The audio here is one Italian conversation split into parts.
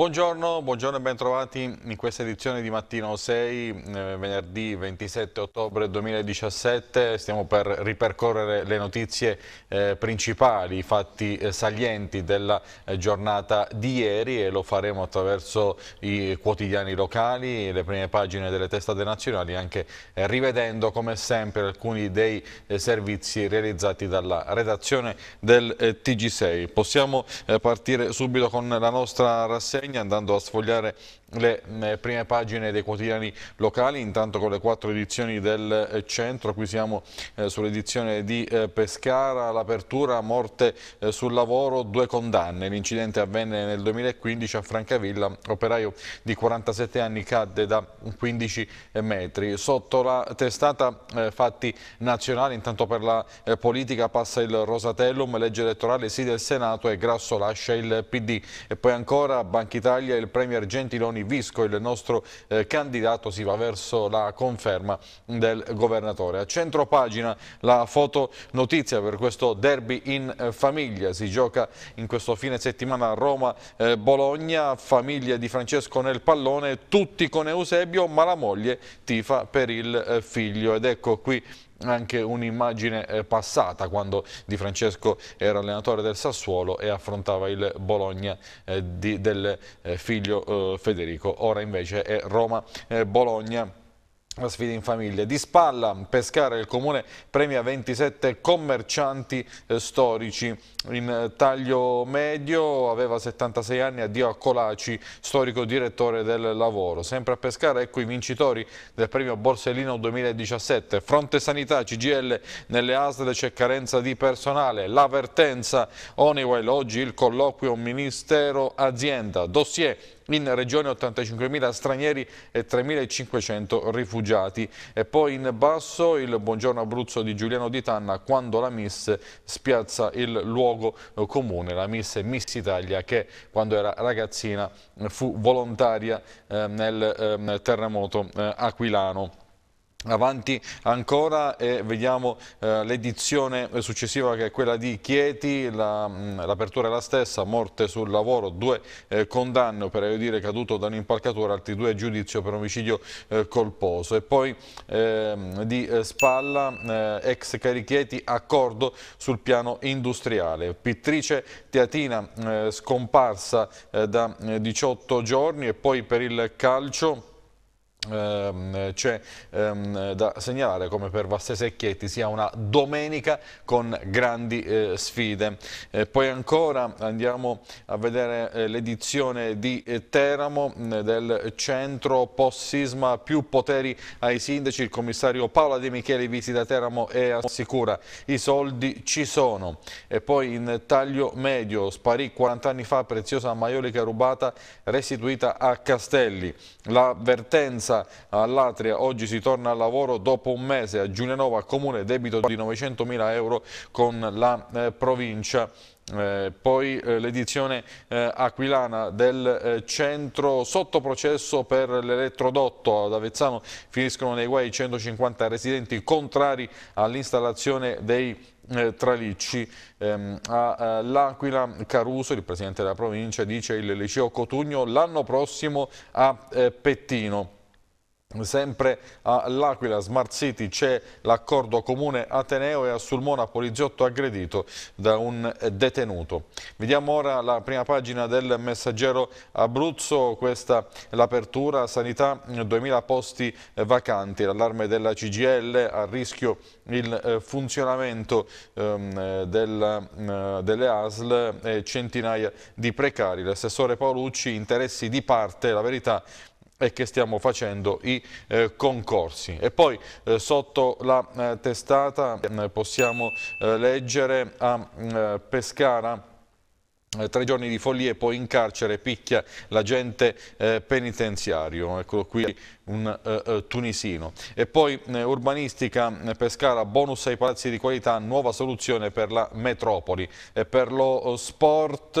Buongiorno, buongiorno e bentrovati in questa edizione di Mattino 6, eh, venerdì 27 ottobre 2017. Stiamo per ripercorrere le notizie eh, principali, i fatti eh, salienti della eh, giornata di ieri e lo faremo attraverso i quotidiani locali, le prime pagine delle testate nazionali, anche eh, rivedendo come sempre alcuni dei eh, servizi realizzati dalla redazione del TG6. Possiamo partire subito con la nostra rassegna Andando a Folare le eh, prime pagine dei quotidiani locali, intanto con le quattro edizioni del eh, centro, qui siamo eh, sull'edizione di eh, Pescara, l'apertura, morte eh, sul lavoro, due condanne, l'incidente avvenne nel 2015 a Francavilla, operaio di 47 anni cadde da 15 eh, metri, sotto la testata fatti nazionali, intanto per la politica passa il Rosatellum, legge elettorale sì del Senato e Grasso lascia il PD e poi ancora Banca Italia, il Premier Gentiloni elezioni Visco, il nostro eh, candidato, si va verso la conferma del governatore. A centro pagina la foto notizia per questo derby in eh, famiglia, si gioca in questo fine settimana a Roma-Bologna, eh, famiglia di Francesco nel pallone, tutti con Eusebio, ma la moglie tifa per il eh, figlio ed ecco qui anche un'immagine eh, passata quando Di Francesco era allenatore del Sassuolo e affrontava il Bologna eh, di, del eh, figlio Federico. Ora invece è Roma-Bologna la sfida in famiglia. Di spalla, Pescara, il comune premia 27 commercianti eh, storici in eh, taglio medio, aveva 76 anni, addio a Colaci, storico direttore del lavoro. Sempre a Pescara, ecco i vincitori del premio Borsellino 2017. Fronte Sanità, CGL, nelle ASL c'è carenza di personale, l'avvertenza, Honeywell, oggi il colloquio Ministero-Azienda, dossier in regione 85.000 stranieri e 3.500 rifugiati. E poi in basso il buongiorno Abruzzo di Giuliano Di Tanna quando la Miss spiazza il luogo eh, comune, la Miss Miss Italia che quando era ragazzina fu volontaria eh, nel ehm, terremoto eh, aquilano. Avanti ancora e vediamo eh, l'edizione successiva che è quella di Chieti, mm, l'apertura la, è la stessa, morte sul lavoro, due eh, condanne per dire caduto da un'impalcatura, altri due giudizio per omicidio eh, colposo. E poi ehm, di eh, Spalla, eh, ex Carichieti, accordo sul piano industriale. Pittrice Teatina eh, scomparsa da 18 giorni e poi per il calcio Ehm, c'è cioè, ehm, da segnalare come per Vassese e sia una domenica con grandi eh, sfide. Eh, poi ancora andiamo a vedere eh, l'edizione di eh, Teramo del centro post-sisma più poteri ai sindaci. Il commissario Paola De Micheli visita Teramo e assicura i soldi ci sono. E poi in taglio medio sparì 40 anni fa preziosa maiolica rubata restituita a Castelli. L'avvertenza vacanza all'Atria, oggi si torna al lavoro dopo un mese a Giulianova, comune debito di 900 mila euro con la eh, provincia. Eh, poi eh, l'edizione eh, aquilana del eh, centro sotto processo per l'elettrodotto ad Avezzano finiscono nei guai 150 residenti contrari all'installazione dei eh, tralicci. Ehm, eh, L'Aquila Caruso, il presidente della provincia, dice il liceo Cotugno l'anno prossimo a Pettino. Sempre all'Aquila Smart City c'è l'accordo comune Ateneo e a Sulmona poliziotto aggredito da un detenuto. Vediamo ora la prima pagina del messaggero Abruzzo, questa l'apertura sanità 2000 posti vacanti, l'allarme della CGL a rischio il eh, funzionamento ehm, eh, delle ASL e centinaia di precari. L'assessore Paolucci interessi di parte, la verità e che stiamo facendo i eh, concorsi. E poi eh, sotto la eh, testata eh, possiamo eh, leggere a mm, eh, Pescara eh, tre giorni di follie e poi in carcere picchia l'agente eh, penitenziario, eccolo qui un eh, eh, tunisino. E poi eh, urbanistica eh, Pescara, bonus ai palazzi di qualità, nuova soluzione per la metropoli. E per lo sport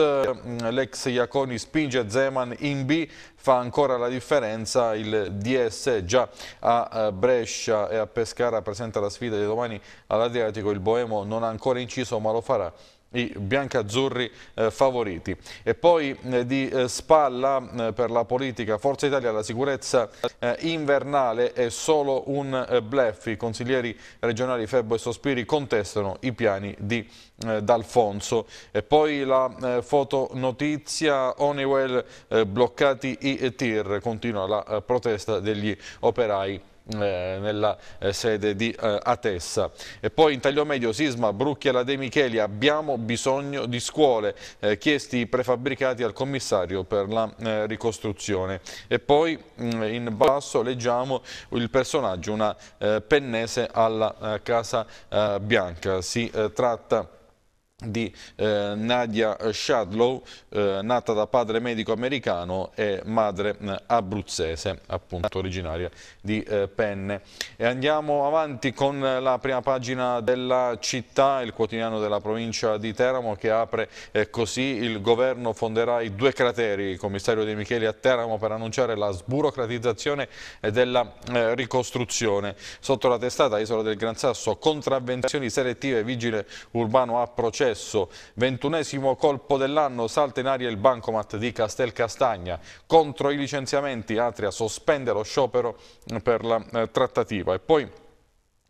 l'ex Iaconi spinge Zeman in B, fa ancora la differenza, il DS già a Brescia e a Pescara presenta la sfida di domani all'Adriatico, il Boemo non ha ancora inciso ma lo farà i biancazzurri eh, favoriti. E poi eh, di eh, spalla eh, per la politica Forza Italia la sicurezza eh, invernale è solo un eh, blef. I consiglieri regionali Febbo e Sospiri contestano i piani di D'Alfonso. E poi la eh, fotonotizia Honeywell bloccati i tir, continua la protesta degli operai eh, nella eh, sede di eh, Atessa. E poi in taglio medio Sisma, Brucchiala De Micheli, abbiamo bisogno di scuole, chiesti i prefabbricati al commissario per la ricostruzione. E poi mm, in basso leggiamo il personaggio, una pennese alla Casa Bianca. Si tratta di di eh, Nadia Shadlow, eh, nata da padre medico americano e madre eh, abruzzese, appunto originaria di eh, Penne. E andiamo avanti con la prima pagina della città, il quotidiano della provincia di Teramo che apre eh, così il governo fonderà i due crateri, il commissario De Micheli a Teramo per annunciare la sburocratizzazione della eh, ricostruzione. Sotto la testata Isola del Gran Sasso, contravvenzioni selettive, vigile urbano a processo successo. Ventunesimo colpo dell'anno, salta in aria il bancomat di Castel Castagna. Contro i licenziamenti, Atria sospende lo sciopero mm, per la eh, trattativa. E poi...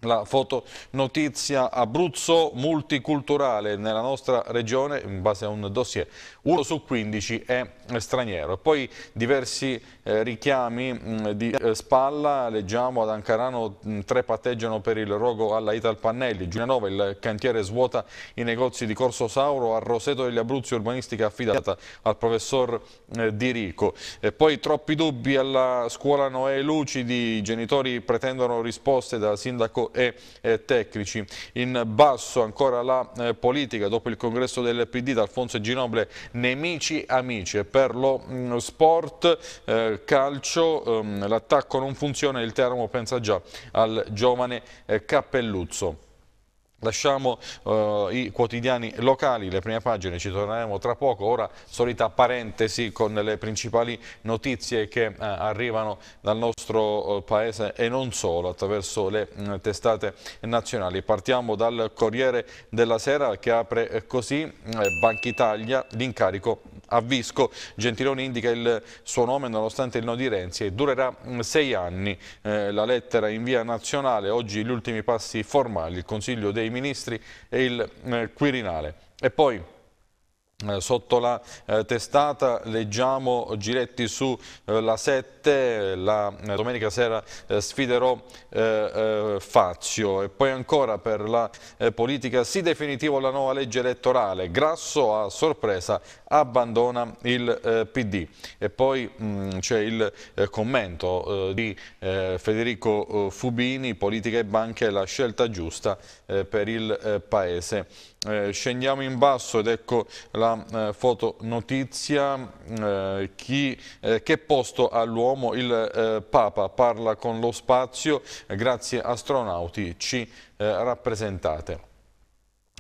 La fotonotizia Abruzzo multiculturale nella nostra regione, in base a un dossier uno su 15 è straniero. Poi diversi eh, richiami mh, mm, di eh, spalla, leggiamo ad Ancarano mh, mm, tre patteggiano per il rogo alla Ital Pannelli, Giulianova il cantiere svuota i negozi di Corso Sauro, a Roseto degli Abruzzi urbanistica affidata al professor eh, Di Rico. E poi troppi dubbi alla scuola Noè Lucidi, i genitori pretendono risposte da sindaco e tecnici. In basso ancora la eh, politica, dopo il congresso del PD, D'Alfonso Ginoble nemici amici per lo mm, sport eh, calcio ehm, l'attacco non funziona il Teramo pensa già al giovane eh, Cappelluzzo. Lasciamo uh, i quotidiani locali, le prime pagine, ci torneremo tra poco, ora solita parentesi con le principali notizie che uh, arrivano dal nostro uh, paese e non solo attraverso le mh, mm, testate nazionali. Partiamo dal Corriere della Sera che apre così Banca Italia l'incarico a Visco. Gentiloni indica il suo nome nonostante il no di Renzi e durerà mm, sei anni eh, la lettera in via nazionale. Oggi gli ultimi passi formali, il Consiglio dei Ministri e il eh, Quirinale. E poi eh, Sotto la eh, testata leggiamo Giretti su eh, la 7, la eh, domenica sera eh, sfiderò eh, Fazio e poi ancora per la politica sì definitivo la nuova legge elettorale, Grasso a sorpresa abbandona il eh, PD. E poi mm, c'è il eh, commento eh, di eh, Federico eh, Fubini, politica e banche è la scelta giusta eh, per il Paese. scendiamo in basso ed ecco la fotonotizia, mm, chi, che posto ha l'uomo? Il Papa parla con lo spazio, grazie astronauti ci rappresentate.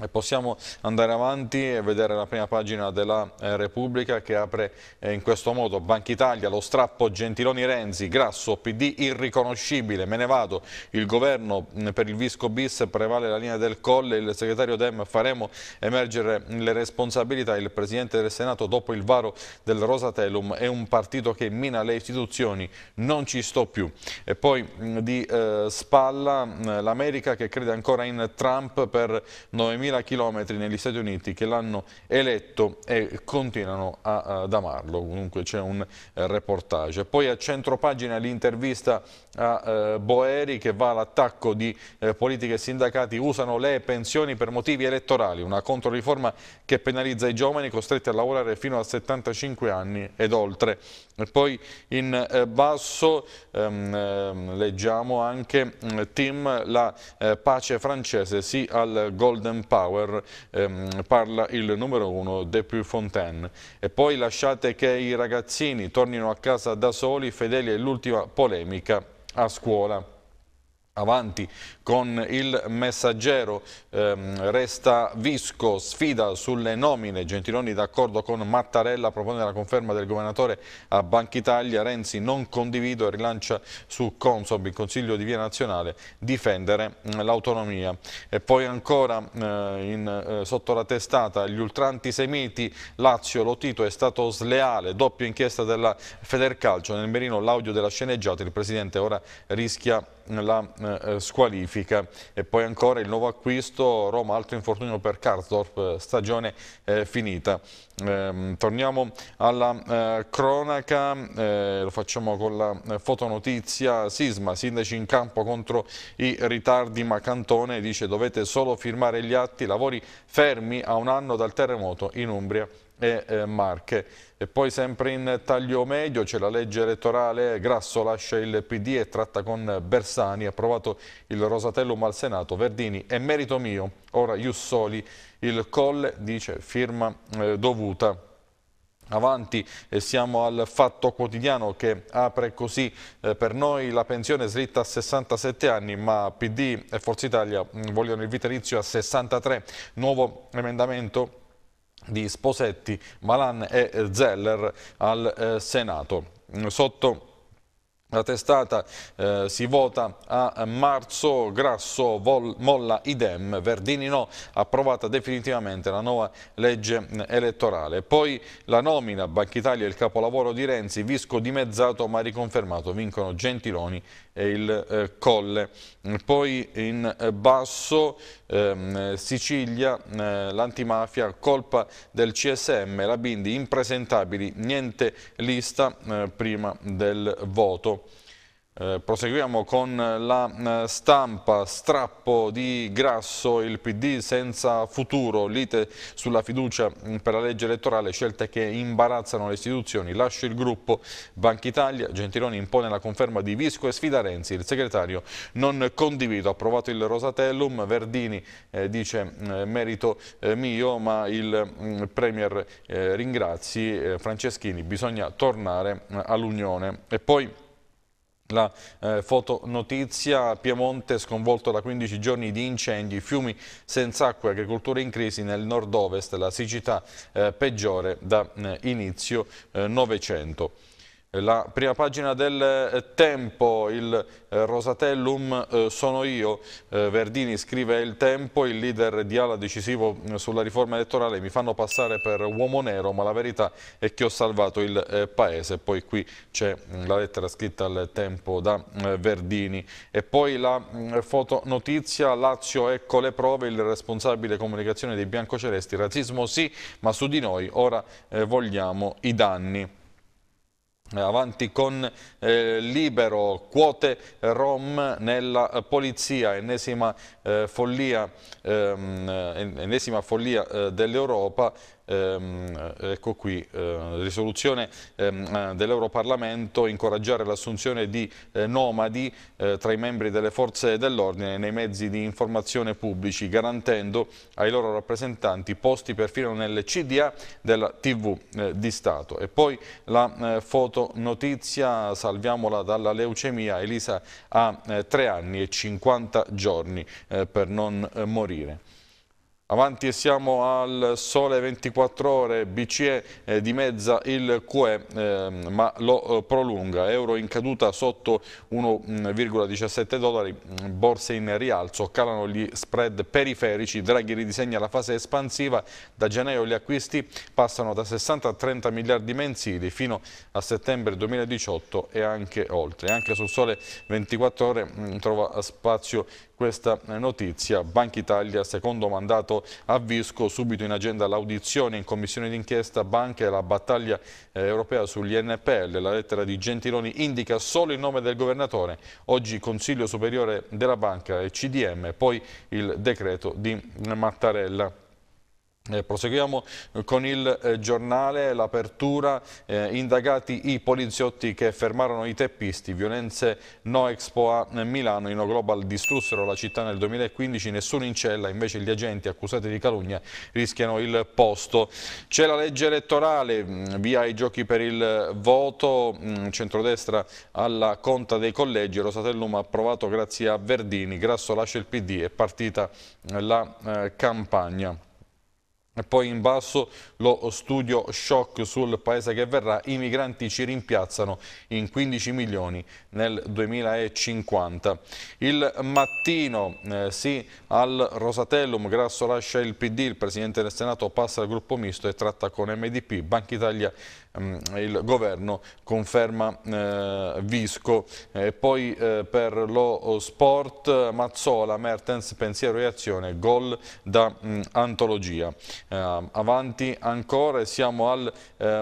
Possiamo andare avanti e vedere la prima pagina della eh, Repubblica che apre eh, in questo modo Banca Italia, lo strappo Gentiloni-Renzi, Grasso, PD irriconoscibile, me ne vado, il governo mm, per il Visco Bis prevale la linea del Colle, il segretario Dem faremo emergere le responsabilità, il Presidente del Senato dopo il varo del Rosatellum è un partito che mina le istituzioni, non ci sto più. E poi mm, di eh, spalla mm, l'America che crede ancora in Trump per 9.000 40.000 km negli Stati Uniti che l'hanno eletto e continuano a, ad amarlo, comunque c'è un eh, reportage. Poi a centro pagina l'intervista a eh, Boeri che va all'attacco di eh, politiche e sindacati, usano le pensioni per motivi elettorali, una controriforma che penalizza i giovani costretti a lavorare fino a 75 anni ed oltre. Poi in basso ehm, ehm, leggiamo anche mm, Tim la eh, pace francese, sì al Golden Pass Power, ehm, parla il numero uno Depu Fontaine. E poi lasciate che i ragazzini tornino a casa da soli, Fedeli all'ultima polemica a scuola. Avanti con il messaggero, ehm, resta Visco, sfida sulle nomine, Gentiloni d'accordo con Mattarella, propone la conferma del governatore a Banca Italia, Renzi non condivido e rilancia su Consob il Consiglio di Via Nazionale difendere mm, l'autonomia. E poi ancora eh, in, eh, sotto la testata gli ultrantisemiti, Lazio, Lotito è stato sleale, doppia inchiesta della Federcalcio, nel merino l'audio della sceneggiata, il Presidente ora rischia la eh, eh, squalifica. E poi ancora il nuovo acquisto, Roma altro infortunio per Karlsdorf, eh, stagione finita. Ehm, torniamo alla cronaca, lo facciamo con la fotonotizia, Sisma, sindaci in campo contro i ritardi, ma Cantone dice dovete solo firmare gli atti, lavori fermi a un anno dal terremoto in Umbria e eh, Marche. E poi sempre in taglio medio c'è la legge elettorale, Grasso lascia il PD e tratta con Bersani, approvato il Rosatellum al Senato, Verdini è merito mio, ora Iussoli, il Colle dice firma eh, dovuta. Avanti e siamo al fatto quotidiano che apre così eh, per noi la pensione slitta a 67 anni ma PD e Forza Italia mm, vogliono il vitalizio a 63. Nuovo emendamento di Sposetti, Malan e Zeller al eh, Senato. Sotto la testata eh, si vota a marzo, Grasso vol, molla idem, Verdini no, approvata definitivamente la nuova legge mm, elettorale. Poi la nomina, Banca Italia il capolavoro di Renzi, Visco dimezzato ma riconfermato, vincono Gentiloni e il eh, Colle. Poi in eh, basso ehm, Sicilia, eh, l'antimafia, colpa del CSM, la Bindi, impresentabili, niente lista eh, prima del voto. Eh, proseguiamo con la eh, stampa, strappo di grasso, il PD senza futuro, lite sulla fiducia mm, per la legge elettorale, scelte che imbarazzano le istituzioni, lascio il gruppo Banca Italia, Gentiloni impone la conferma di Visco e sfida Renzi, il segretario non condivido, ha approvato il Rosatellum, Verdini eh, dice mm, eh, merito eh, mio ma il mh, mm, Premier ringrazi, Franceschini bisogna tornare all'Unione e poi la eh, fotonotizia Piemonte sconvolto da 15 giorni di incendi, fiumi senza acqua, agricoltura in crisi nel nord-ovest, la siccità eh, peggiore da eh, inizio eh, Novecento. La prima pagina del eh, Tempo, il eh, Rosatellum eh, sono io, Verdini scrive il Tempo, il leader di ala decisivo mm, sulla riforma elettorale, mi fanno passare per uomo nero ma la verità è che ho salvato il paese, poi qui c'è mm, la lettera scritta al Tempo da mm, Verdini e poi la fotonotizia Lazio ecco le prove, il responsabile comunicazione dei biancocelesti, razzismo sì ma su di noi ora vogliamo i danni. Eh, avanti con eh, Libero, quote Rom nella polizia, ennesima eh, follia, ehm, ennesima follia eh, dell'Europa, ehm, ecco qui, eh, risoluzione ehm, eh, dell'Europarlamento, incoraggiare l'assunzione di eh, nomadi eh, tra i membri delle forze dell'ordine nei mezzi di informazione pubblici, garantendo ai loro rappresentanti posti perfino nel CDA della TV di Stato. E poi la eh, fotonotizia, salviamola dalla leucemia, Elisa ha tre anni e 50 giorni. Eh, eh, per non eh, morire. Avanti e siamo al sole 24 ore, BCE eh, mezza il QE eh, ma lo eh, prolunga, euro in caduta sotto 1,17 dollari, mm, borse in rialzo, calano gli spread periferici, Draghi ridisegna la fase espansiva, da gennaio gli acquisti passano da 60 a 30 miliardi mensili fino a settembre 2018 e anche oltre. Anche sul sole 24 ore mh, mm, trova spazio questa notizia. Banca Italia, secondo mandato a Visco, subito in agenda l'audizione in commissione d'inchiesta banca e la battaglia eh, europea sugli NPL. La lettera di Gentiloni indica solo il nome del governatore, oggi Consiglio Superiore della Banca e CDM, poi il decreto di Mattarella. Eh, proseguiamo con il eh, giornale, l'apertura, eh, indagati i poliziotti che fermarono i teppisti, violenze no Expo a Milano, i no Global distrussero la città nel 2015, nessuno in cella, invece gli agenti accusati di calunnia rischiano il posto. C'è la legge elettorale, mm, via i giochi per il voto, mh, mm, centrodestra alla conta dei collegi, Rosatellum approvato grazie a Verdini, Grasso lascia il PD è partita mm, la eh, campagna. Poi in basso lo studio shock sul paese che verrà, i migranti ci rimpiazzano in 15 milioni nel 2050. Il mattino eh, sì al Rosatellum, Grasso lascia il PD, il Presidente del Senato passa al gruppo misto e tratta con MDP, Banca Italia Ehm, il governo conferma eh, Visco. Eh, poi eh, per lo sport Mazzola, Mertens, pensiero e azione, gol da mm, antologia. avanti ancora siamo al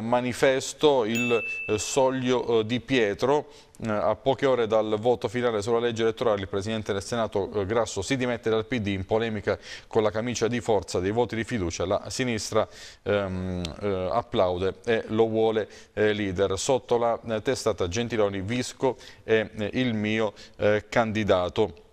manifesto, il soglio di Pietro a poche ore dal voto finale sulla legge elettorale il Presidente del Senato eh, Grasso si dimette dal PD in polemica con la camicia di forza dei voti di fiducia, la sinistra ehm, eh, applaude e lo vuole eh, leader. Sotto la eh, testata Gentiloni, Visco è eh, il mio candidato.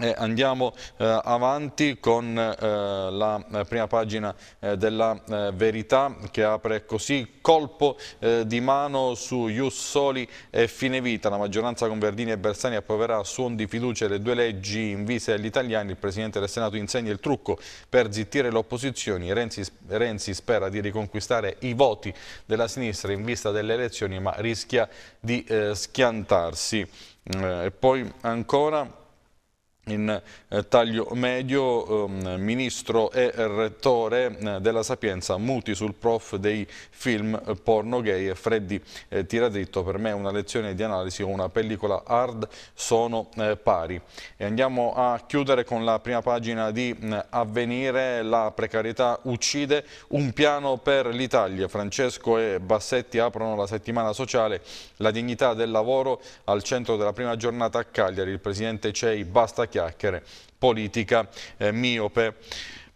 Eh, andiamo eh, avanti con eh, la eh, prima pagina eh, della eh, Verità che apre così colpo di mano su Ius Soli e vita. La maggioranza con Verdini e Bersani approverà a suon di fiducia le due leggi invise agli italiani. Il Presidente del Senato insegna il trucco per zittire le opposizioni. Renzi, Renzi spera di riconquistare i voti della sinistra in vista delle elezioni ma rischia di schiantarsi. Mm, e poi ancora in eh, taglio medio, ehm, ministro e rettore eh, della Sapienza, muti sul prof dei film eh, porno gay e Freddi Tiradritto, per me una lezione di analisi o una pellicola hard sono pari. E andiamo a chiudere con la prima pagina di mm, Avvenire, la precarietà uccide, un piano per l'Italia, Francesco e Bassetti aprono la settimana sociale, la dignità del lavoro al centro della prima giornata a Cagliari, il presidente CEI basta chiacchiere politica eh, miope.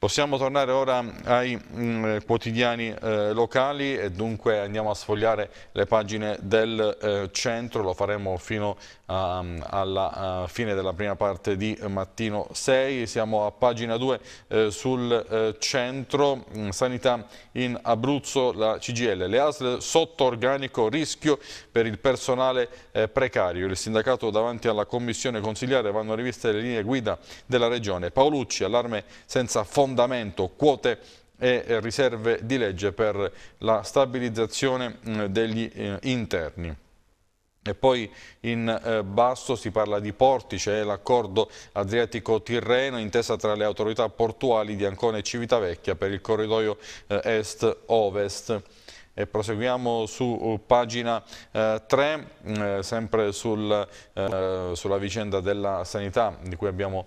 Possiamo tornare ora ai mh, mm, eh, quotidiani eh, locali e dunque andiamo a sfogliare le pagine del eh, centro, lo faremo fino a, mm, alla a fine della prima parte di mattino 6, siamo a pagina 2 eh, sul eh, centro, mm, sanità in Abruzzo, la CGL, le ASL sotto organico rischio per il personale eh, precario, il sindacato davanti alla commissione consigliare vanno riviste le linee guida della regione, Paolucci allarme senza fondamento fondamento quote e riserve di legge per la stabilizzazione mm, degli eh, interni. E poi in eh, basso si parla di porti, c'è l'accordo Adriatico-Tirreno intesa tra le autorità portuali di Ancona e Civitavecchia per il corridoio eh, est-ovest. E proseguiamo su uh, pagina 3, eh, mm, eh, sempre sul, eh, sulla vicenda della sanità di cui abbiamo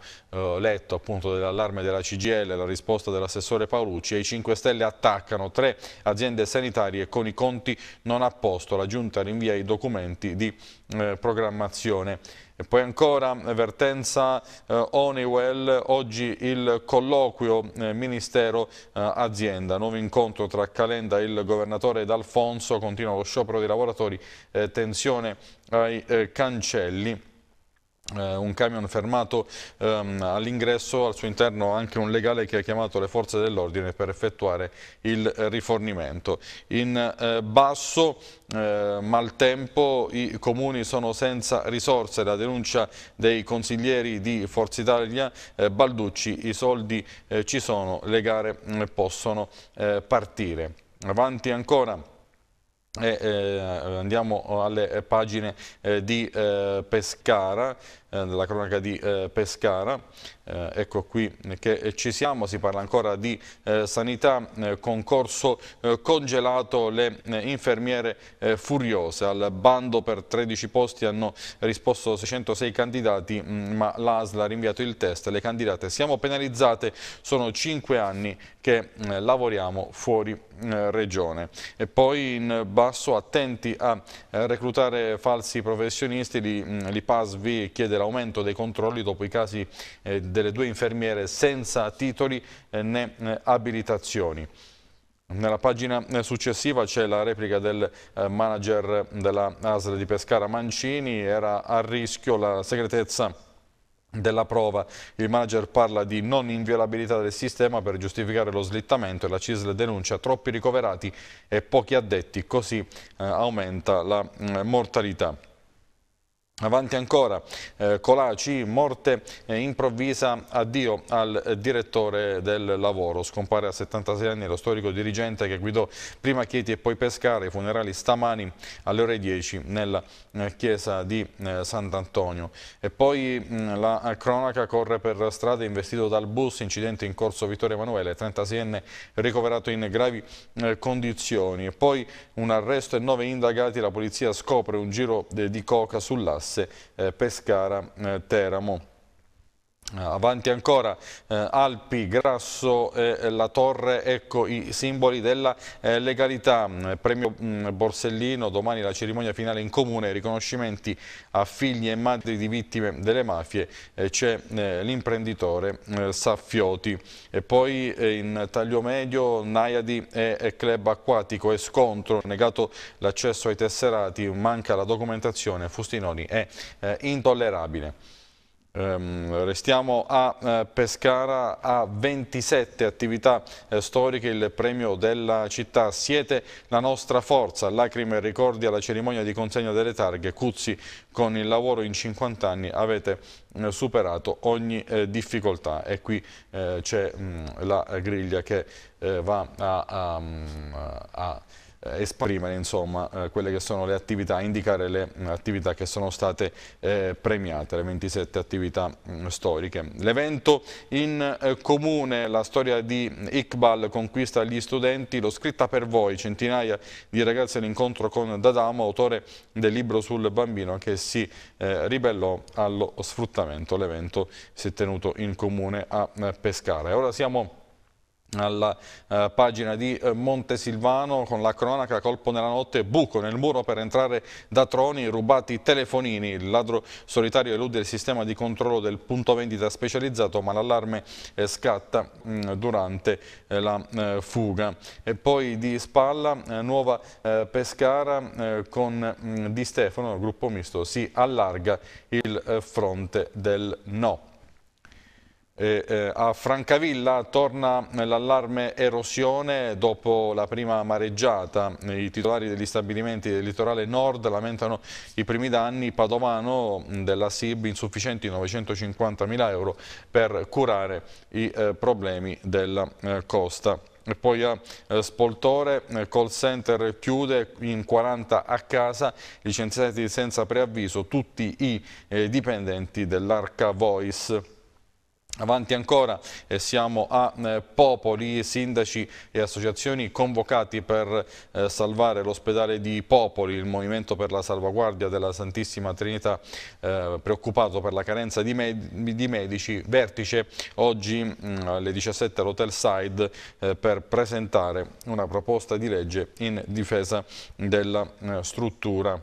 letto appunto dell'allarme della CGL, la risposta dell'assessore Paolucci e i 5 Stelle attaccano tre aziende sanitarie con i conti non a posto, la Giunta rinvia i documenti di programmazione. E poi ancora vertenza eh, Honeywell, oggi il colloquio eh, Ministero-Azienda, eh, nuovo incontro tra Calenda e il governatore D'Alfonso, continua lo sciopero dei lavoratori, eh, tensione ai eh, cancelli. Eh, un camion fermato um, all'ingresso, al suo interno anche un legale che ha chiamato le forze dell'ordine per effettuare il rifornimento. In eh, basso eh, maltempo i comuni sono senza risorse, la denuncia dei consiglieri di Forza Italia, eh, Balducci, i soldi eh, ci sono, le gare mm, possono eh, partire. Avanti ancora. E, eh, andiamo alle pagine eh, di eh, Pescara eh, della cronaca di eh, Pescara. Eh, ecco qui che ci siamo, si parla ancora di sanità, concorso congelato, le infermiere furiose. Al bando per 13 posti hanno risposto 606 candidati, mm, ma l'ASL ha rinviato il test. Le candidate siamo penalizzate, sono 5 anni che lavoriamo fuori regione. E poi in basso attenti a reclutare falsi professionisti, l'IPASVI mm, chiede chiede l'aumento dei controlli dopo i casi eh, delle due infermiere senza titoli eh, né eh, abilitazioni. Nella pagina successiva c'è la replica del manager della ASL di Pescara Mancini, era a rischio la segretezza della prova. Il manager parla di non inviolabilità del sistema per giustificare lo slittamento e la CISL denuncia troppi ricoverati e pochi addetti, così aumenta la mm, mortalità. Avanti ancora, eh, Colaci, morte eh, improvvisa, addio al direttore del lavoro. Scompare a 76 anni lo storico dirigente che guidò prima Chieti e poi Pescara. I funerali stamani alle ore 10 nella eh, chiesa di eh, Sant'Antonio. E poi mh, mm, la cronaca corre per strada investito dal bus, incidente in corso Vittorio Emanuele, 36enne ricoverato in gravi eh, condizioni. E poi un arresto e nove indagati, la polizia scopre un giro eh, di coca sull'asta asse eh, Pescara-Teramo. Eh, Avanti ancora eh, Alpi, Grasso e eh, La Torre, ecco i simboli della eh, legalità. Mm, premio mh, mm, Borsellino, domani la cerimonia finale in comune, riconoscimenti a figli e madri di vittime delle mafie, c'è eh, l'imprenditore eh, Saffioti. E poi eh, in taglio medio Naiadi e, e club acquatico e scontro, negato l'accesso ai tesserati, manca la documentazione, Fustinoni è intollerabile. Ehm, restiamo a eh, Pescara, a 27 attività eh, storiche il premio della città. Siete la nostra forza, lacrime e ricordi alla cerimonia di consegna delle targhe. Cuzzi con il lavoro in 50 anni avete eh, superato ogni difficoltà e qui c'è mm, la griglia che va a, a, mm, a eh, esprimere insomma, eh, quelle che sono le attività, indicare le mm, attività che sono state eh, premiate, le 27 attività mm, storiche. L'evento in comune, la storia di Iqbal conquista gli studenti, l'ho scritta per voi, centinaia di ragazzi all'incontro con D'Adamo, autore del libro sul bambino che si ribellò allo sfruttamento. L'evento si è tenuto in comune a Pescara. E ora siamo alla eh, pagina di eh, Montesilvano con la cronaca colpo nella notte, buco nel muro per entrare da Troni, rubati telefonini, il ladro solitario elude il sistema di controllo del punto vendita specializzato ma l'allarme eh, scatta mh, mm, durante eh, la eh, fuga. E poi di spalla eh, Nuova Pescara con mh, mm, Di Stefano, il gruppo misto, si allarga il fronte del no. Eh, eh, a Francavilla torna l'allarme erosione dopo la prima mareggiata. I titolari degli stabilimenti del litorale nord lamentano i primi danni. Padovano della SIB insufficienti 950.000 euro per curare i eh, problemi della eh, costa. E poi a eh, Spoltore, eh, call center chiude in 40 a casa, licenziati senza preavviso tutti i dipendenti dell'Arca Voice. Avanti ancora, eh, siamo a eh, Popoli, sindaci e associazioni convocati per eh, salvare l'ospedale di Popoli, il Movimento per la Salvaguardia della Santissima Trinità eh, preoccupato per la carenza di, med di medici, vertice oggi mh, mm, alle 17 all'Hotel Side eh, per presentare una proposta di legge in difesa della eh, struttura.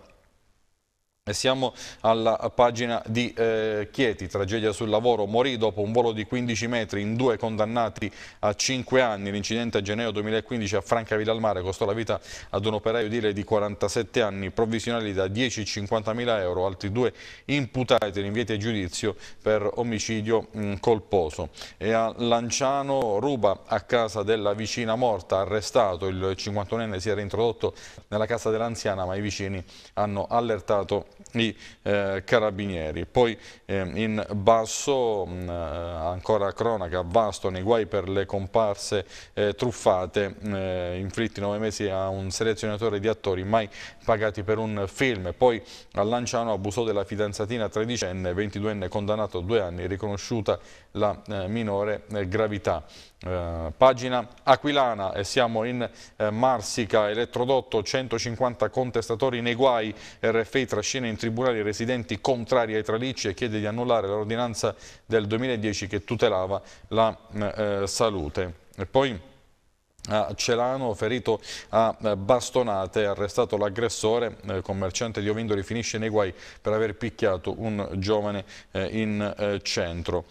Siamo alla pagina di eh, Chieti, tragedia sul lavoro, morì dopo un volo di 15 metri in due condannati a 5 anni. L'incidente a gennaio 2015 a Franca mare costò la vita ad un operaio di 47 anni, provvisionali da 10-50 mila euro, altri due imputati rinviati a giudizio per omicidio mh, mm, colposo. E a Lanciano ruba a casa della vicina morta, arrestato, il 51enne si era introdotto nella casa dell'anziana ma i vicini hanno allertato i eh, carabinieri. Poi eh, in basso, mh, mm, eh, ancora cronaca, vasto nei guai per le comparse eh, truffate, eh, inflitti nove mesi a un selezionatore di attori mai pagati per un film. Poi a Lanciano abusò della fidanzatina tredicenne, 22enne condannato a due anni, riconosciuta la eh, minore gravità. Eh, pagina aquilana e siamo in eh, Marsica, elettrodotto 150 contestatori nei guai, RFI trascina in tribunale i residenti contrari ai tralicci e chiede di annullare l'ordinanza del 2010 che tutelava la eh, salute. E poi a Celano, ferito a eh, bastonate, arrestato l'aggressore, eh, commerciante di ovindoli, finisce nei guai per aver picchiato un giovane eh, in centro.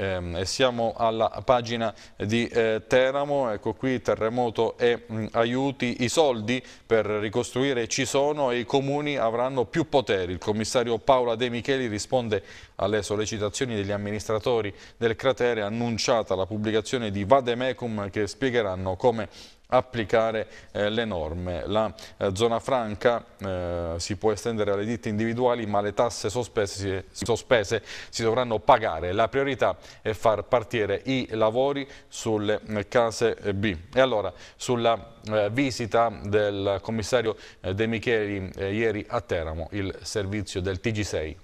Eh, siamo alla pagina di eh, Teramo, ecco qui terremoto e mh, mm, aiuti, i soldi per ricostruire ci sono e i comuni avranno più poteri. Il commissario Paola De Micheli risponde alle sollecitazioni degli amministratori del cratere annunciata la pubblicazione di Vademecum che spiegheranno come applicare eh, le norme. La eh, zona franca eh, si può estendere alle ditte individuali ma le tasse sospese, sospese, si dovranno pagare. La priorità è far partire i lavori sulle eh, case eh, B. E allora sulla eh, visita del commissario De Micheli ieri a Teramo, il servizio del TG6.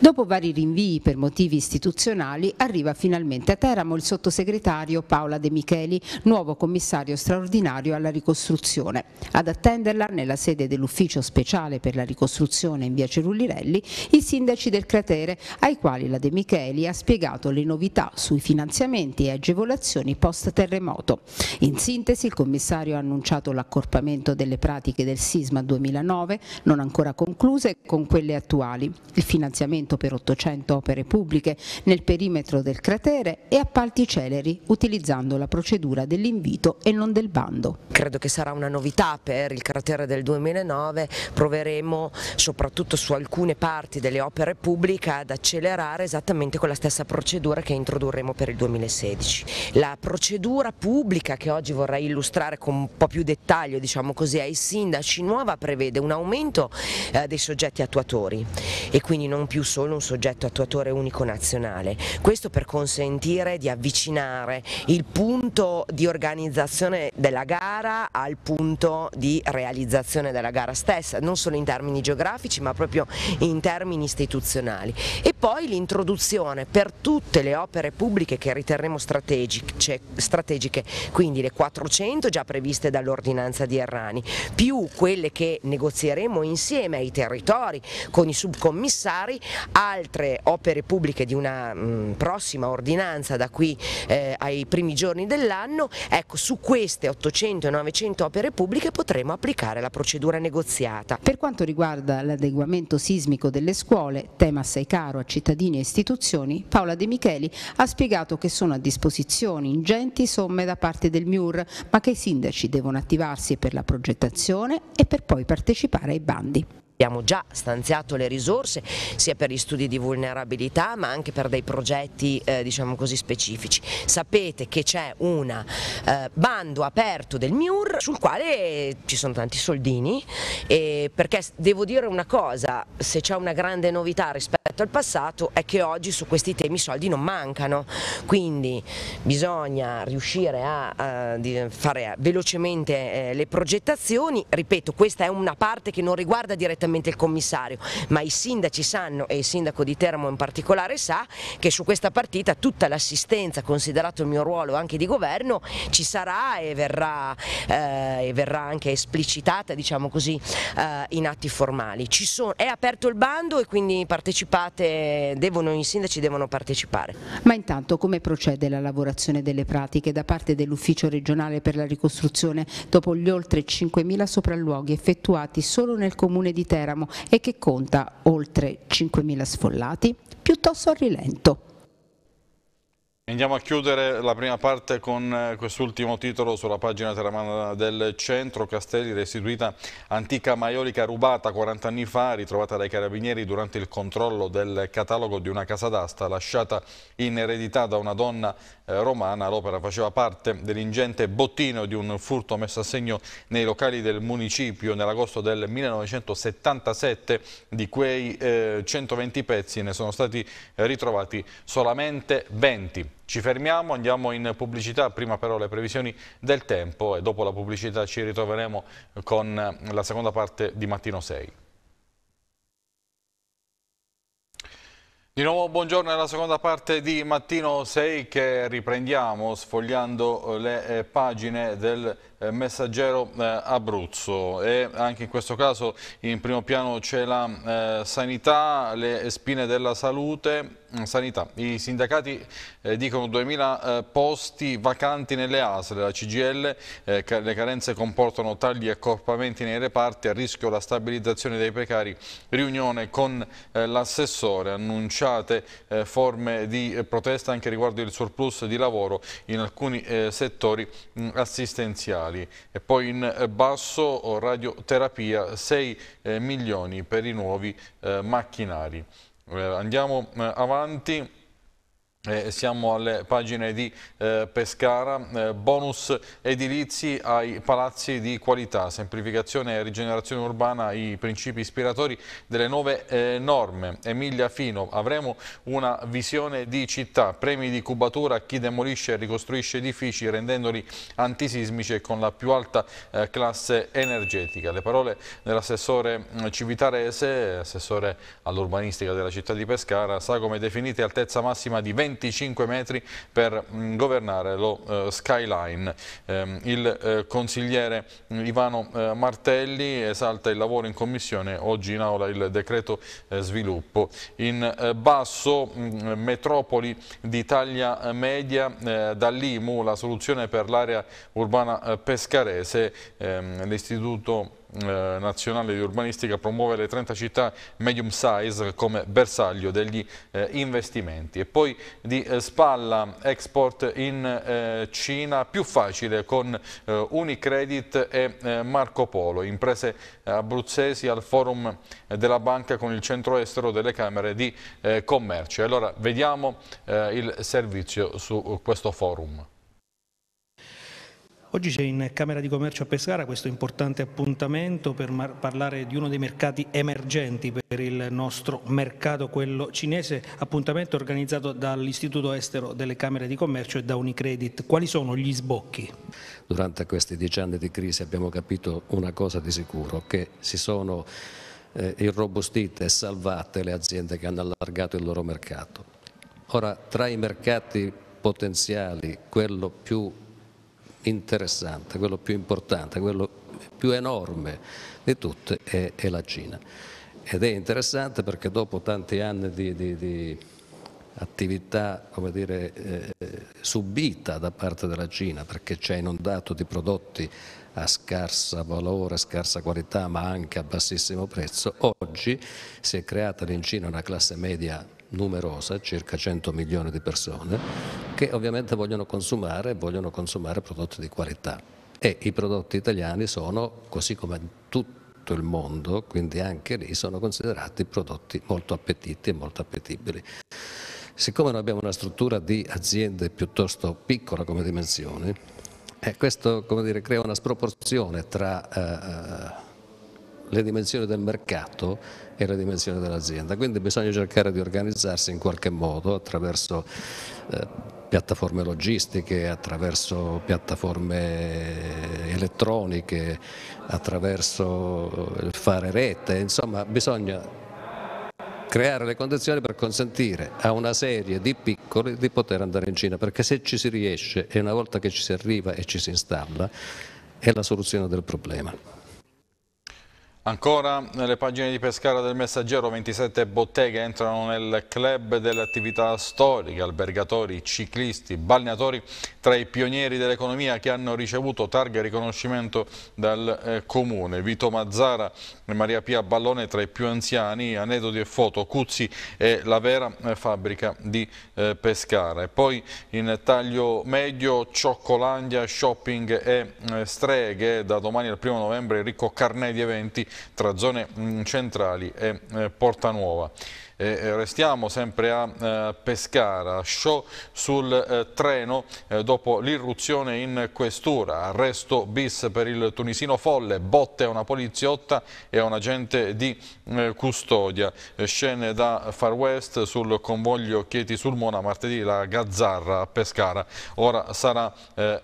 Dopo vari rinvii per motivi istituzionali, arriva finalmente a Teramo il sottosegretario Paola De Micheli, nuovo commissario straordinario alla ricostruzione. Ad attenderla, nella sede dell'ufficio speciale per la ricostruzione in via Cerullirelli, i sindaci del cratere, ai quali la De Micheli ha spiegato le novità sui finanziamenti e agevolazioni post-terremoto. In sintesi, il commissario ha annunciato l'accorpamento delle pratiche del sisma 2009, non ancora concluse, con quelle attuali. Il finanziamento finanziamento per 800 opere pubbliche nel perimetro del cratere e appalti celeri utilizzando la procedura dell'invito e non del bando. Credo che sarà una novità per il cratere del 2009, proveremo soprattutto su alcune parti delle opere pubbliche ad accelerare esattamente con la stessa procedura che introdurremo per il 2016. La procedura pubblica che oggi vorrei illustrare con un po' più dettaglio diciamo così, ai sindaci nuova prevede un aumento eh, dei soggetti attuatori e quindi non più solo solo un soggetto attuatore unico nazionale, questo per consentire di avvicinare il punto di organizzazione della gara al punto di realizzazione della gara stessa, non solo in termini geografici ma proprio in termini istituzionali e poi l'introduzione per tutte le opere pubbliche che riterremo strategiche, cioè strategiche quindi le 400 già previste dall'ordinanza di Errani, più quelle che negozieremo insieme ai territori con i subcommissari altre opere pubbliche di una mh, mm, prossima ordinanza da qui eh, ai primi giorni dell'anno, ecco su queste 800-900 opere pubbliche potremo applicare la procedura negoziata. Per quanto riguarda l'adeguamento sismico delle scuole, tema assai caro a cittadini e istituzioni, Paola De Micheli ha spiegato che sono a disposizione ingenti somme da parte del MIUR, ma che i sindaci devono attivarsi per la progettazione e per poi partecipare ai bandi. Abbiamo già stanziato le risorse sia per gli studi di vulnerabilità ma anche per dei progetti eh, diciamo così, specifici. Sapete che c'è un eh, bando aperto del MIUR sul quale ci sono tanti soldini eh, perché devo dire una cosa, se c'è una grande novità rispetto al passato è che oggi su questi temi i soldi non mancano, quindi bisogna riuscire a, a fare velocemente eh, le progettazioni, ripeto questa è una parte che non riguarda direttamente direttamente il commissario, ma i sindaci sanno e il sindaco di Teramo in particolare sa che su questa partita tutta l'assistenza, considerato il mio ruolo anche di governo, ci sarà e verrà, eh, e verrà anche esplicitata diciamo così, eh, in atti formali. Sono, è aperto il bando e quindi partecipate, devono, i sindaci devono partecipare. Ma intanto come procede la lavorazione delle pratiche da parte dell'Ufficio regionale per la ricostruzione dopo gli oltre 5.000 sopralluoghi effettuati solo nel comune di Teramo? Teramo e che conta oltre 5.000 sfollati, piuttosto a rilento. Andiamo a chiudere la prima parte con eh, quest'ultimo titolo sulla pagina teramana del centro. Castelli restituita antica maiolica rubata 40 anni fa, ritrovata dai carabinieri durante il controllo del catalogo di una casa d'asta lasciata in eredità da una donna eh, romana. L'opera faceva parte dell'ingente bottino di un furto messo a segno nei locali del municipio nell'agosto del 1977. Di quei 120 eh, pezzi ne sono stati ritrovati solamente 20. Ci fermiamo, andiamo in pubblicità, prima però le previsioni del tempo e dopo la pubblicità ci ritroveremo con la seconda parte di Mattino 6. Di nuovo buongiorno alla seconda parte di Mattino 6 che riprendiamo sfogliando le eh, pagine del eh, messaggero eh, Abruzzo e anche in questo caso in primo piano c'è la sanità, le spine della salute Mm, sanità. I sindacati eh, dicono 2.000 eh, posti vacanti nelle ASL, la CGL, eh, ca le carenze comportano tagli e accorpamenti nei reparti, a rischio la stabilizzazione dei precari, riunione con eh, l'assessore, annunciate eh, forme di eh, protesta anche riguardo il surplus di lavoro in alcuni settori mh, mm, assistenziali. E poi in basso oh, radioterapia 6 milioni per i nuovi macchinari. Eh, andiamo eh, avanti eh, siamo alle pagine di eh, Pescara, eh, bonus edilizi ai palazzi di qualità, semplificazione e rigenerazione urbana, i principi ispiratori delle nuove eh, norme. Emilia Fino, avremo una visione di città, premi di cubatura a chi demolisce e ricostruisce edifici rendendoli antisismici e con la più alta eh, classe energetica. Le parole dell'assessore mm, Civitarese, assessore all'urbanistica della città di Pescara, sa come definite altezza massima di 20 25 metri per mm, governare lo eh, skyline. Ehm, eh, il consigliere Ivano eh, Martelli esalta il lavoro in commissione, oggi in aula il decreto eh, sviluppo. In eh, basso mh, mm, metropoli di taglia media, dall'IMU la soluzione per l'area urbana pescarese, ehm, l'istituto eh, nazionale di urbanistica promuove le 30 città medium size come bersaglio degli eh, investimenti. E poi di eh, spalla export in Cina più facile con Unicredit e Marco Polo, imprese abruzzesi al forum della banca con il centro estero delle Camere di Commercio. Allora vediamo il servizio su questo forum. Oggi c'è in Camera di Commercio a Pescara questo importante appuntamento per parlare di uno dei mercati emergenti per il nostro mercato, quello cinese, appuntamento organizzato dall'Istituto Estero delle Camere di Commercio e da Unicredit. Quali sono gli sbocchi? Durante questi dieci anni di crisi abbiamo capito una cosa di sicuro, che si sono eh, irrobustite e salvate le aziende che hanno allargato il loro mercato. Ora, tra i mercati potenziali, quello più interessante, quello più importante, quello più enorme di tutte è, è la Cina. Ed è interessante perché dopo tanti anni di, di, di attività dire, eh, subita da parte della Cina perché ci ha inondato di prodotti a scarsa valore, scarsa qualità ma anche a bassissimo prezzo, oggi si è creata in Cina una classe media numerosa, circa 100 milioni di persone, che ovviamente vogliono consumare, vogliono consumare prodotti di qualità. E i prodotti italiani sono, così come tutto il mondo, quindi anche lì sono considerati prodotti molto appetiti e molto appetibili. Siccome noi abbiamo una struttura di aziende piuttosto piccola come dimensioni, eh, questo dire, crea una sproporzione tra eh, eh, le dimensioni del mercato e le dimensioni dell'azienda. Quindi bisogna cercare di organizzarsi in qualche modo attraverso eh, piattaforme logistiche, attraverso piattaforme elettroniche, attraverso fare rete, insomma bisogna creare le condizioni per consentire a una serie di piccoli di poter andare in Cina, perché se ci si riesce e una volta che ci si arriva e ci si installa è la soluzione del problema. Ancora nelle pagine di Pescara del Messaggero 27 botteghe entrano nel club delle attività storiche, albergatori, ciclisti, balneatori tra i pionieri dell'economia che hanno ricevuto targa e riconoscimento dal eh, comune. Vito Mazzara e Maria Pia Ballone tra i più anziani, aneddoti e foto, Cuzzi e la vera eh, fabbrica di eh, Pescara. E poi in taglio medio Cioccolandia, shopping e eh, streghe, da domani al 1 novembre ricco carnet di eventi tra zone mm, centrali e eh, Porta Nuova. Eh, restiamo sempre a eh, Pescara, show sul eh, treno eh, dopo l'irruzione in questura, arresto bis per il tunisino folle, botte a una poliziotta e a un agente di eh, custodia, scene da Far West sul convoglio Chieti Sulmona, martedì la Gazzarra a Pescara, ora sarà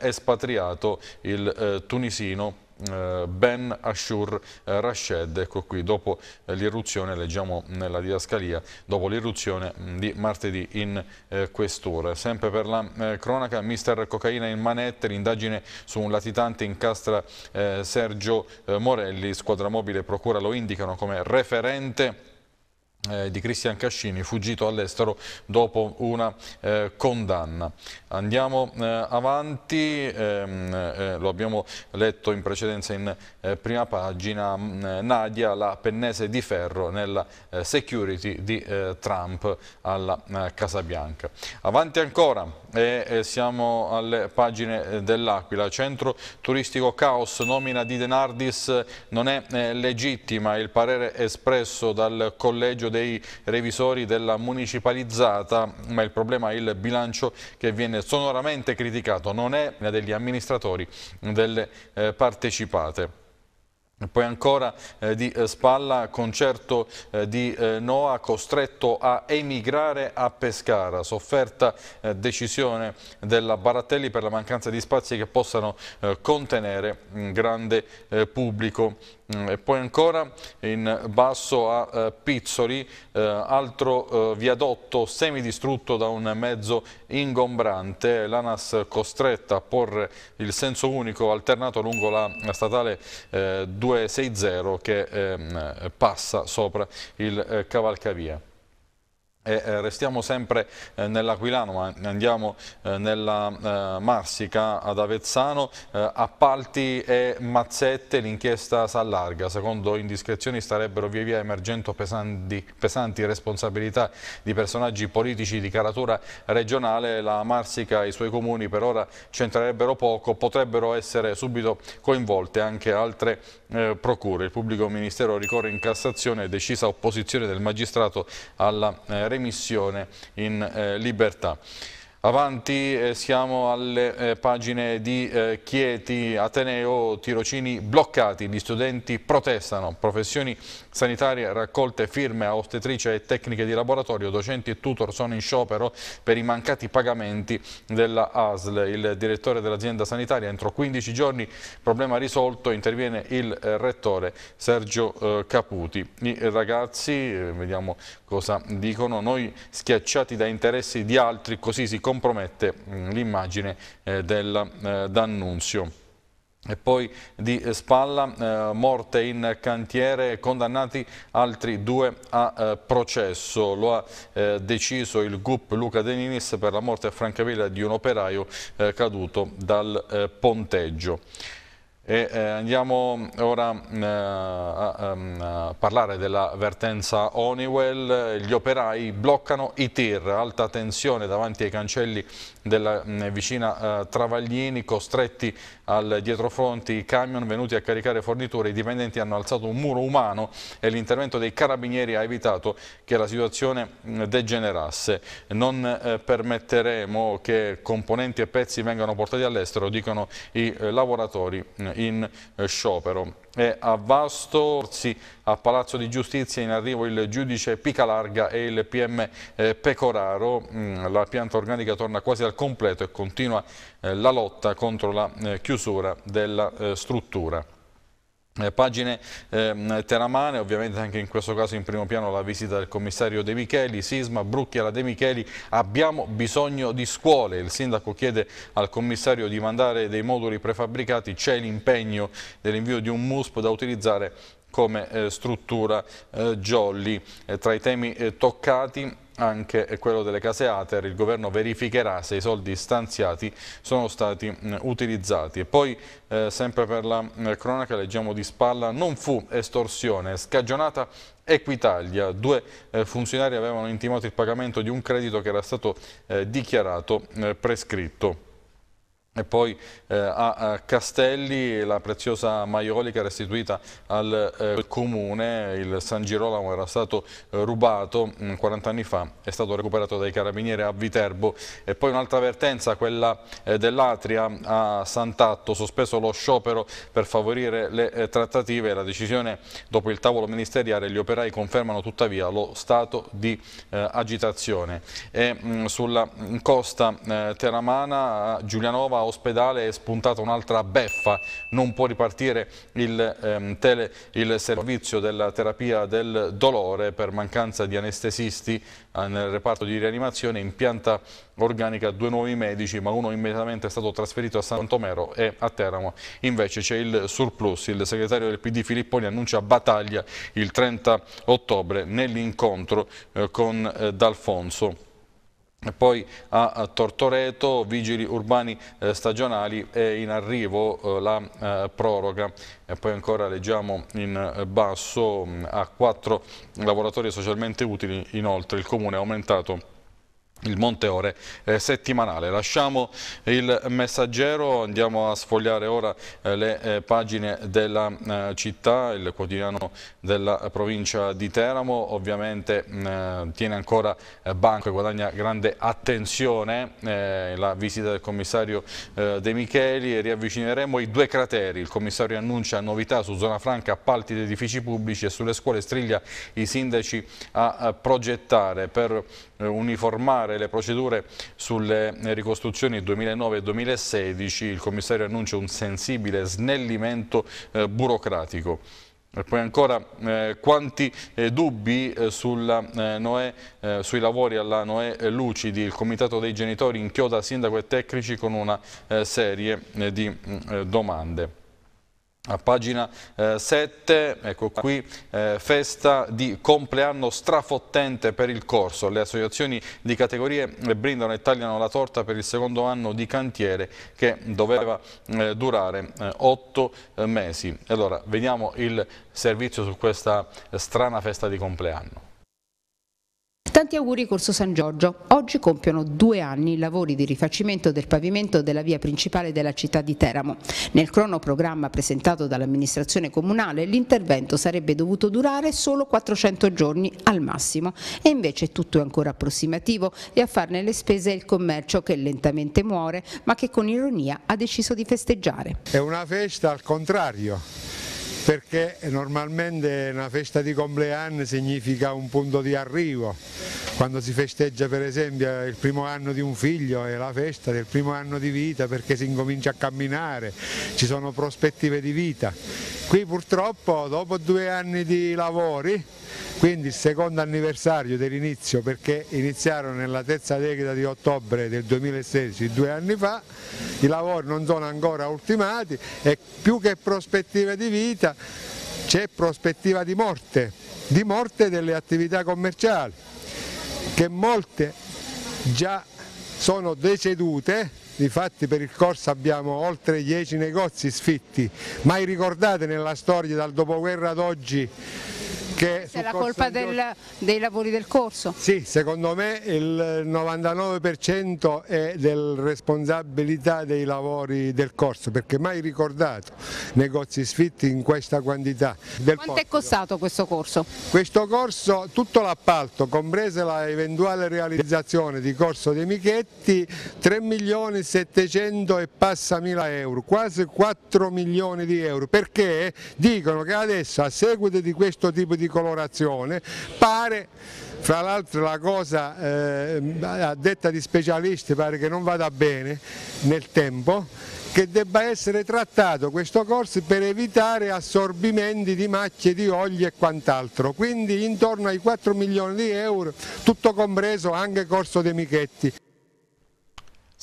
espatriato il tunisino eh, ben Ashur eh, Rashed. Ecco qui, dopo eh, l'irruzione, leggiamo nella didascalia, dopo l'irruzione mm, di martedì in quest'ora. Sempre per la cronaca, mister cocaina in manette, l'indagine su un latitante incastra Sergio Morelli, squadra mobile e procura lo indicano come referente eh, di Cristian Cascini, fuggito all'estero dopo una eh, condanna. Andiamo eh, avanti, ehm, eh, lo abbiamo letto in precedenza in eh, prima pagina, mh, mm, eh, Nadia, la pennese di ferro nella security di Trump alla Casa Bianca. Avanti ancora, e, siamo alle pagine dell'Aquila, centro turistico caos, nomina di Denardis non è legittima, il parere espresso dal collegio dei revisori della municipalizzata, ma il problema è il bilancio che viene sonoramente criticato, non è degli amministratori delle eh, partecipate. Poi ancora eh, di eh, Spalla, concerto eh, di eh, Noa costretto a emigrare a Pescara, sofferta eh, decisione della Barattelli per la mancanza di spazi che possano eh, contenere un mm, grande pubblico. Mm, e poi ancora in basso a eh, Pizzoli, eh, altro eh, viadotto semidistrutto da un mezzo ingombrante, l'ANAS costretta a porre il senso unico alternato lungo la statale 260 che ehm, passa sopra il cavalcavia. E eh, restiamo sempre eh, nell'Aquilano ma andiamo eh, nella Marsica ad Avezzano, appalti e mazzette, l'inchiesta si allarga. secondo indiscrezioni starebbero via via emergendo pesanti, pesanti, responsabilità di personaggi politici di caratura regionale, la Marsica e i suoi comuni per ora c'entrerebbero poco, potrebbero essere subito coinvolte anche altre eh, procure. Il pubblico ministero ricorre in Cassazione decisa opposizione del magistrato alla eh, remissione in eh, libertà. Avanti, eh, siamo alle eh, pagine di eh, Chieti, Ateneo, tirocini bloccati, gli studenti protestano, professioni sanitaria raccolte firme a ostetrice e tecniche di laboratorio, docenti e tutor sono in sciopero per i mancati pagamenti della ASL. Il direttore dell'azienda sanitaria entro 15 giorni, problema risolto, interviene il eh, rettore Sergio eh, Caputi. I ragazzi, eh, vediamo cosa dicono, noi schiacciati da interessi di altri, così si compromette mm, l'immagine del D'Annunzio. E poi di Spalla, eh, morte in cantiere, condannati altri due a eh, processo. Lo ha eh, deciso il GUP Luca De Ninis per la morte a Francavilla di un operaio eh, caduto dal eh, ponteggio. E, eh, andiamo ora mm, eh, a, ehm, a, parlare della vertenza Honeywell, gli operai bloccano i tir, alta tensione davanti ai cancelli della mh, mm, vicina eh, Travaglini, costretti al dietrofronte i camion venuti a caricare forniture, i dipendenti hanno alzato un muro umano e l'intervento dei carabinieri ha evitato che la situazione mh, mm, degenerasse. Non eh, permetteremo che componenti e pezzi vengano portati all'estero, dicono i eh, lavoratori in eh, sciopero. E a Vasto, a Palazzo di Giustizia, in arrivo il giudice Picalarga e il PM eh, Pecoraro. Mm, la pianta organica torna quasi al completo e continua eh, la lotta contro la chiusura della struttura. Eh, pagine eh, teramane, ovviamente anche in questo caso in primo piano la visita del commissario De Micheli, Sisma, Brucchi alla De Micheli, abbiamo bisogno di scuole, il sindaco chiede al commissario di mandare dei moduli prefabbricati, c'è l'impegno dell'invio di un MUSP da utilizzare come eh, struttura eh, jolly. Eh, tra i temi eh, toccati anche quello delle case Ater, il governo verificherà se i soldi stanziati sono stati mm, utilizzati. E poi, eh, sempre per la mm, cronaca, leggiamo di spalla, non fu estorsione, scagionata Equitalia, due eh, funzionari avevano intimato il pagamento di un credito che era stato eh, dichiarato eh, prescritto. E poi eh, a Castelli la preziosa maiolica restituita al eh, comune, il San Girolamo era stato eh, rubato mh, 40 anni fa, è stato recuperato dai carabinieri a Viterbo e poi un'altra avvertenza, quella eh, dell'Atria a Sant'Atto, sospeso lo sciopero per favorire le eh, trattative, la decisione dopo il tavolo ministeriale, gli operai confermano tuttavia lo stato di eh, agitazione. E, mh, mm, sulla mm, costa teramana a Giulianova ospedale è spuntata un'altra beffa, non può ripartire il, ehm, tele, il, servizio della terapia del dolore per mancanza di anestesisti eh, nel reparto di rianimazione, in pianta organica due nuovi medici ma uno immediatamente è stato trasferito a Santomero e a Teramo invece c'è il surplus, il segretario del PD Filipponi annuncia battaglia il 30 ottobre nell'incontro eh, con eh, D'Alfonso poi a Tortoreto, vigili urbani eh, stagionali è in arrivo eh, la eh, proroga. E poi ancora leggiamo in basso mm, a quattro lavoratori socialmente utili, inoltre il Comune ha aumentato il Monte Ore eh, settimanale. Lasciamo il messaggero, andiamo a sfogliare ora eh, le eh, pagine della eh, città, il quotidiano della provincia di Teramo, ovviamente mm, eh, tiene ancora eh, banco e guadagna grande attenzione la visita del commissario De Micheli, e riavvicineremo i due crateri, il commissario annuncia novità su zona franca, appalti di edifici pubblici e sulle scuole striglia i sindaci a, a progettare per eh, uniformare le procedure sulle eh, ricostruzioni 2009 2016, il commissario annuncia un sensibile snellimento eh, burocratico. E poi ancora eh, quanti eh, dubbi eh, sulla, Noè, sui lavori alla Noè Lucidi, il comitato dei genitori inchioda sindaco e tecnici con una serie di mm, domande. A pagina eh, 7, ecco qui, eh, festa di compleanno strafottente per il corso. Le associazioni di categorie eh, brindano e tagliano la torta per il secondo anno di cantiere che doveva eh, durare 8 eh, eh, mesi. Allora, vediamo il servizio su questa strana festa di compleanno. Tanti auguri Corso San Giorgio. Oggi compiono due anni i lavori di rifacimento del pavimento della via principale della città di Teramo. Nel cronoprogramma presentato dall'amministrazione comunale l'intervento sarebbe dovuto durare solo 400 giorni al massimo e invece tutto è ancora approssimativo e a farne le spese è il commercio che lentamente muore ma che con ironia ha deciso di festeggiare. È una festa al contrario perché normalmente una festa di compleanno significa un punto di arrivo, quando si festeggia per esempio il primo anno di un figlio è la festa del primo anno di vita perché si incomincia a camminare, ci sono prospettive di vita. Qui purtroppo dopo due anni di lavori quindi il secondo anniversario dell'inizio perché iniziarono nella terza decada di ottobre del 2016, due anni fa, i lavori non sono ancora ultimati e più che prospettive di vita c'è prospettiva di morte, di morte delle attività commerciali che molte già sono decedute Difatti per il corso abbiamo oltre 10 negozi sfitti, mai ricordate nella storia dal dopoguerra ad oggi che è la colpa del, dei lavori del corso? Sì, secondo me il 99% è della responsabilità dei lavori del corso, perché mai ricordato negozi sfitti in questa quantità. Del Quanto posto. è costato questo corso? Questo corso, tutto l'appalto, compresa l'eventuale realizzazione di Corso dei Michetti, 3 milioni 700 e passa mila euro, quasi 4 milioni di euro, perché dicono che adesso a seguito di questo tipo di di colorazione, pare fra l'altro la cosa eh, a detta di specialisti pare che non vada bene nel tempo che debba essere trattato questo corso per evitare assorbimenti di macchie, di olio e quant'altro, quindi intorno ai 4 milioni di euro, tutto compreso anche corso dei Michetti.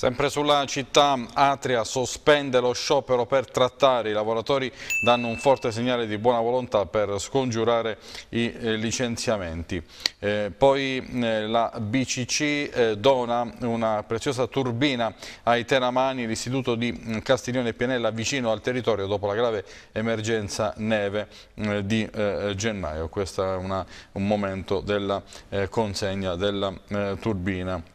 Sempre sulla città Atria sospende lo sciopero per trattare, i lavoratori danno un forte segnale di buona volontà per scongiurare i eh, licenziamenti. Eh, poi eh, la BCC eh, dona una preziosa turbina ai Teramani, l'istituto di mm, Castiglione Pianella vicino al territorio dopo la grave emergenza neve eh, di gennaio. Questo è una, un momento della consegna della turbina.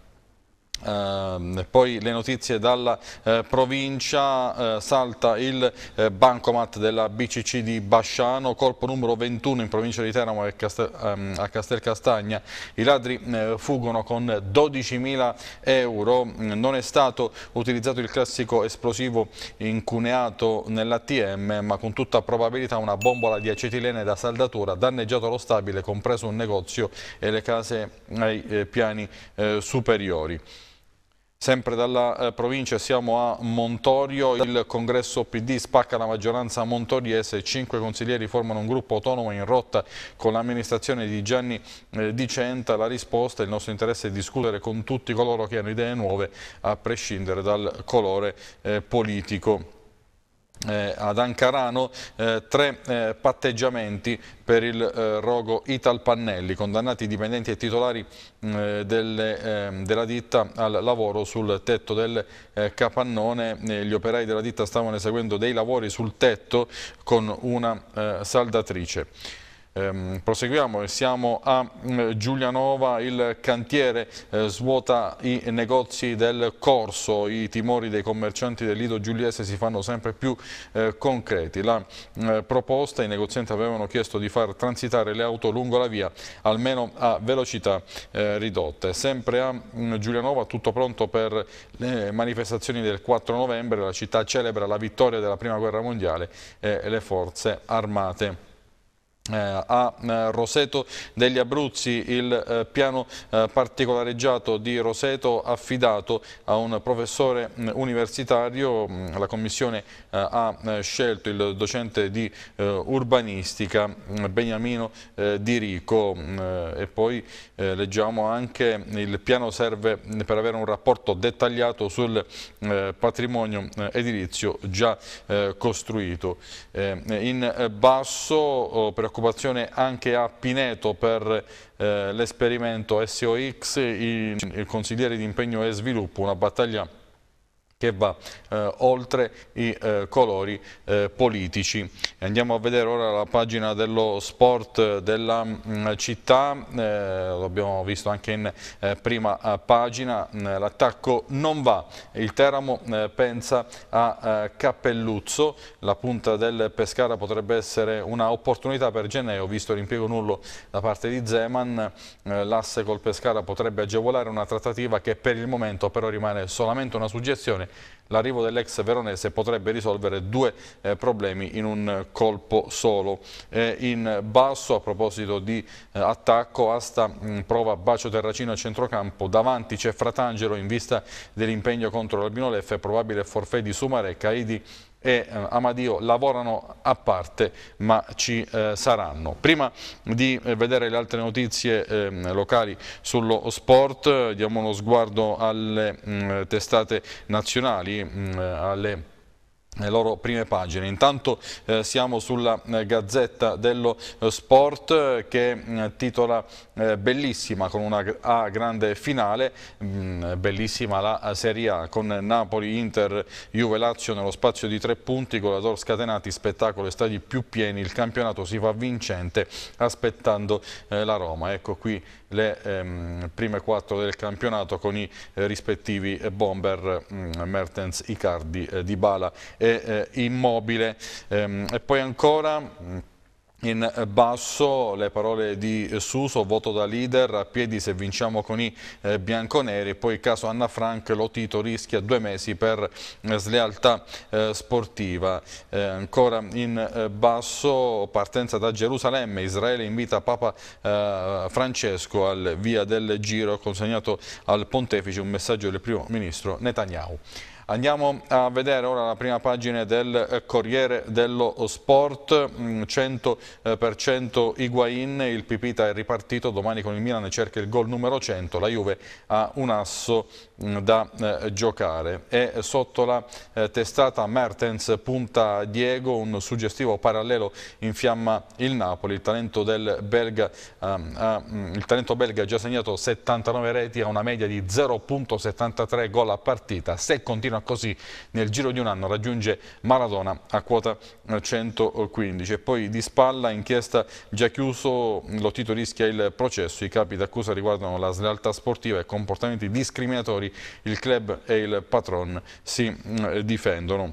Uh, poi le notizie dalla uh, provincia, uh, salta il eh, bancomat della BCC di Basciano, colpo numero 21 in provincia di Teramo Castel, um, a Castel Castagna, i ladri fuggono con 12.000 euro, mm, non è stato utilizzato il classico esplosivo incuneato nell'ATM ma con tutta probabilità una bombola di acetilene da saldatura danneggiato lo stabile compreso un negozio e le case ai piani superiori. Sempre dalla eh, provincia siamo a Montorio, il congresso PD spacca la maggioranza montoriese, cinque consiglieri formano un gruppo autonomo in rotta con l'amministrazione di Gianni eh, Dicenta, la risposta, è il nostro interesse è discutere con tutti coloro che hanno idee nuove a prescindere dal colore eh, politico eh, ad Ancarano eh, tre eh, patteggiamenti per il eh, rogo Italpannelli, condannati dipendenti e titolari mm, delle, ehm, della ditta al lavoro sul tetto del eh, capannone. Eh, gli operai della ditta stavano eseguendo dei lavori sul tetto con una saldatrice. Ehm, proseguiamo e siamo a mh, mm, Giulianova, il cantiere eh, svuota i negozi del corso, i timori dei commercianti del Lido Giuliese si fanno sempre più eh, concreti. La mh, mm, proposta, i negozianti avevano chiesto di far transitare le auto lungo la via, almeno a velocità eh, ridotte. Sempre a mh, mm, Giulianova tutto pronto per le manifestazioni del 4 novembre, la città celebra la vittoria della Prima Guerra Mondiale e le forze armate eh, a eh, Roseto degli Abruzzi, il eh, piano particolareggiato di Roseto affidato a un professore mm, universitario, mm, la Commissione ha scelto il docente di urbanistica mm, Beniamino Di Rico e poi leggiamo anche il piano serve per avere un rapporto dettagliato sul patrimonio edilizio già costruito. In basso oh, preoccupazione preoccupazione anche a Pineto per eh, l'esperimento SOX, il, il consigliere di impegno e sviluppo, una battaglia che va eh, oltre i eh, colori eh, politici. Andiamo a vedere ora la pagina dello sport della mh, mm, città, eh, l'abbiamo visto anche in eh, prima eh, pagina, mm, l'attacco non va, il Teramo pensa a Cappelluzzo, la punta del Pescara potrebbe essere un'opportunità per Geneo, visto l'impiego nullo da parte di Zeman, l'asse col Pescara potrebbe agevolare una trattativa che per il momento però rimane solamente una suggestione Bene, l'arrivo dell'ex veronese potrebbe risolvere due eh, problemi in un colpo solo. Eh, in basso, a proposito di eh, attacco, Asta mh, mm, prova Bacio Terracino a centrocampo, davanti c'è Fratangelo in vista dell'impegno contro l'Albino Leffe, probabile forfè di Sumareca, Idi e eh, Amadio lavorano a parte ma ci eh, saranno. Prima di eh, vedere le altre notizie ehm, locali sullo sport diamo uno sguardo alle mm, testate nazionali, mm, alle le loro prime pagine. Intanto eh, siamo sulla eh, Gazzetta dello eh, Sport eh, che mm, titola eh, bellissima con una A grande finale, mh, mm, bellissima la eh, Serie A con Napoli, Inter, Juve, Lazio nello spazio di tre punti, golador scatenati, spettacolo e stadi più pieni, il campionato si fa vincente aspettando la Roma. Ecco qui le ehm, prime quattro del campionato con i rispettivi bomber mh, mm, Mertens, Icardi, Dybala e e immobile. Ehm, e poi ancora... Mm, in basso le parole di Suso, voto da leader, a piedi se vinciamo con i eh, bianconeri, poi caso Anna Frank, Lotito rischia due mesi per eh, slealtà eh, sportiva. Eh, ancora in eh, basso partenza da Gerusalemme, Israele invita Papa eh, Francesco al via del giro consegnato al pontefice un messaggio del primo ministro Netanyahu. Andiamo a vedere ora la prima pagina del eh, Corriere dello Sport, 100% mm, eh, Higuain, il Pipita è ripartito, domani con il Milan cerca il gol numero 100, la Juve ha un asso mm, da eh, giocare. E sotto la testata Mertens punta Diego, un suggestivo parallelo infiamma il Napoli, il talento, belga, ehm, mm, il talento belga ha già segnato 79 reti ha una media di 0.73 gol a partita, se continua fino così nel giro di un anno raggiunge Maradona a quota 115 eh, e poi di spalla inchiesta già chiuso Lotito rischia il processo i capi d'accusa riguardano la slealtà sportiva e comportamenti discriminatori il club e il patron si mm, eh, difendono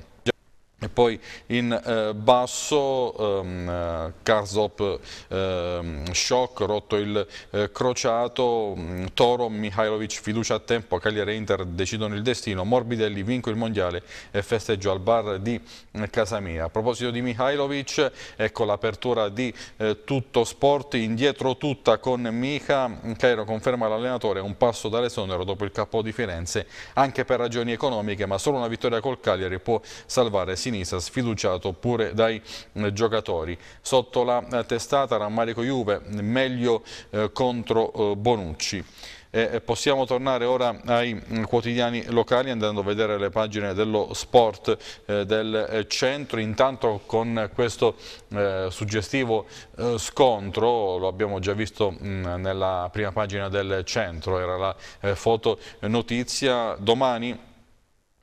e poi in eh, basso ehm, Karzop eh, ehm, shock, rotto il eh, crociato, mm, Toro, Mihailovic fiducia a tempo, Cagliari e Inter decidono il destino, Morbidelli vinco il mondiale e festeggio al bar di eh, casa mia. A proposito di Mihailovic, ecco l'apertura di eh, tutto sport, indietro tutta con Mika, Cairo conferma l'allenatore un passo dall'esonero dopo il capo di Firenze, anche per ragioni economiche, ma solo una vittoria col Cagliari può salvare sin Sinisa, sfiduciato pure dai eh, giocatori. Sotto la eh, testata rammarico Juve, meglio eh, contro Bonucci. E possiamo tornare ora ai mm, quotidiani locali andando a vedere le pagine dello sport eh, del centro intanto con questo eh, suggestivo eh, scontro lo abbiamo già visto mh, mm, nella prima pagina del centro era la foto notizia domani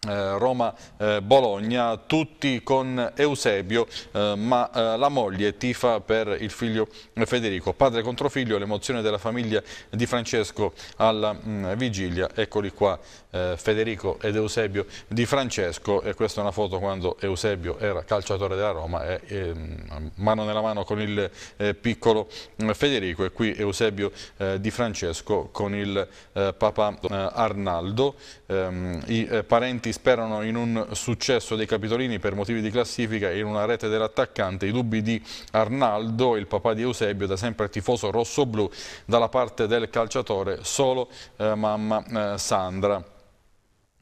eh, Roma-Bologna, eh, tutti con Eusebio, eh, ma la moglie tifa per il figlio Federico. Padre contro figlio, l'emozione della famiglia di Francesco alla mm, vigilia, eccoli qua eh, Federico ed Eusebio Di Francesco e questa è una foto quando Eusebio era calciatore della Roma e, e ehm, mano nella mano con il eh, piccolo eh, Federico e qui Eusebio eh, Di Francesco con il eh, papà eh, Arnaldo ehm, i parenti sperano in un successo dei capitolini per motivi di classifica in una rete dell'attaccante i dubbi di Arnaldo il papà di Eusebio da sempre tifoso rosso-blu dalla parte del calciatore solo mamma Sandra